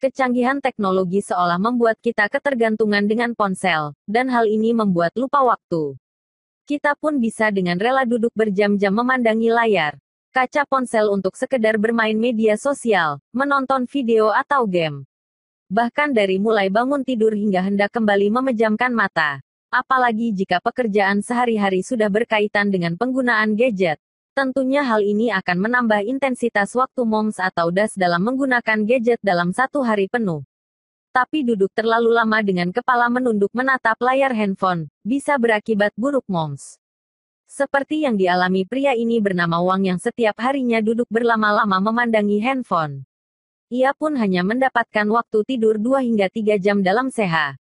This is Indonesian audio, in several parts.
Kecanggihan teknologi seolah membuat kita ketergantungan dengan ponsel, dan hal ini membuat lupa waktu. Kita pun bisa dengan rela duduk berjam-jam memandangi layar kaca ponsel untuk sekedar bermain media sosial, menonton video atau game. Bahkan dari mulai bangun tidur hingga hendak kembali memejamkan mata. Apalagi jika pekerjaan sehari-hari sudah berkaitan dengan penggunaan gadget, Tentunya hal ini akan menambah intensitas waktu moms atau das dalam menggunakan gadget dalam satu hari penuh. Tapi duduk terlalu lama dengan kepala menunduk menatap layar handphone, bisa berakibat buruk moms. Seperti yang dialami pria ini bernama Wang yang setiap harinya duduk berlama-lama memandangi handphone. Ia pun hanya mendapatkan waktu tidur 2 hingga 3 jam dalam sehat,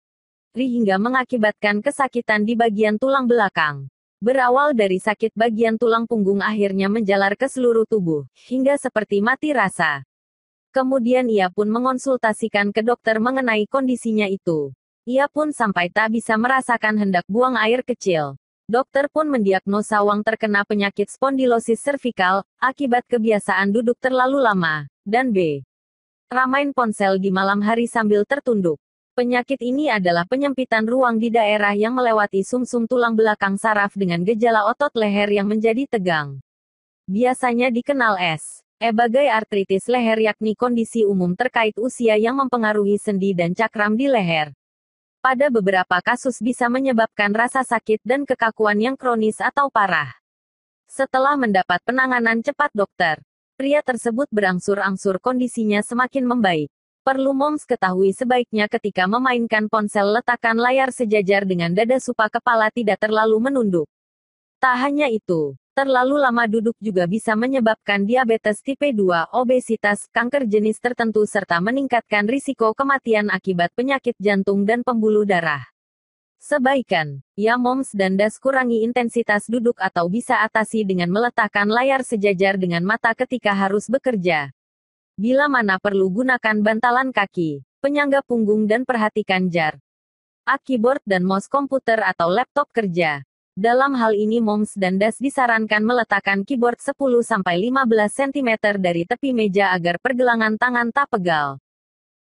Ri hingga mengakibatkan kesakitan di bagian tulang belakang. Berawal dari sakit bagian tulang punggung akhirnya menjalar ke seluruh tubuh, hingga seperti mati rasa. Kemudian ia pun mengonsultasikan ke dokter mengenai kondisinya itu. Ia pun sampai tak bisa merasakan hendak buang air kecil. Dokter pun mendiagnosa Wang terkena penyakit spondilosis cervical akibat kebiasaan duduk terlalu lama, dan B. Ramain ponsel di malam hari sambil tertunduk. Penyakit ini adalah penyempitan ruang di daerah yang melewati sumsum -sum tulang belakang saraf dengan gejala otot leher yang menjadi tegang. Biasanya dikenal S. Ebagai artritis leher yakni kondisi umum terkait usia yang mempengaruhi sendi dan cakram di leher. Pada beberapa kasus bisa menyebabkan rasa sakit dan kekakuan yang kronis atau parah. Setelah mendapat penanganan cepat dokter, pria tersebut berangsur-angsur kondisinya semakin membaik. Perlu moms ketahui sebaiknya ketika memainkan ponsel letakkan layar sejajar dengan dada supaya kepala tidak terlalu menunduk. Tak hanya itu, terlalu lama duduk juga bisa menyebabkan diabetes tipe 2, obesitas, kanker jenis tertentu serta meningkatkan risiko kematian akibat penyakit jantung dan pembuluh darah. Sebaikan, ya moms dan das kurangi intensitas duduk atau bisa atasi dengan meletakkan layar sejajar dengan mata ketika harus bekerja. Bila mana perlu gunakan bantalan kaki, penyangga punggung dan perhatikan jar. A keyboard dan mouse komputer atau laptop kerja. Dalam hal ini moms dan das disarankan meletakkan keyboard 10-15 cm dari tepi meja agar pergelangan tangan tak pegal.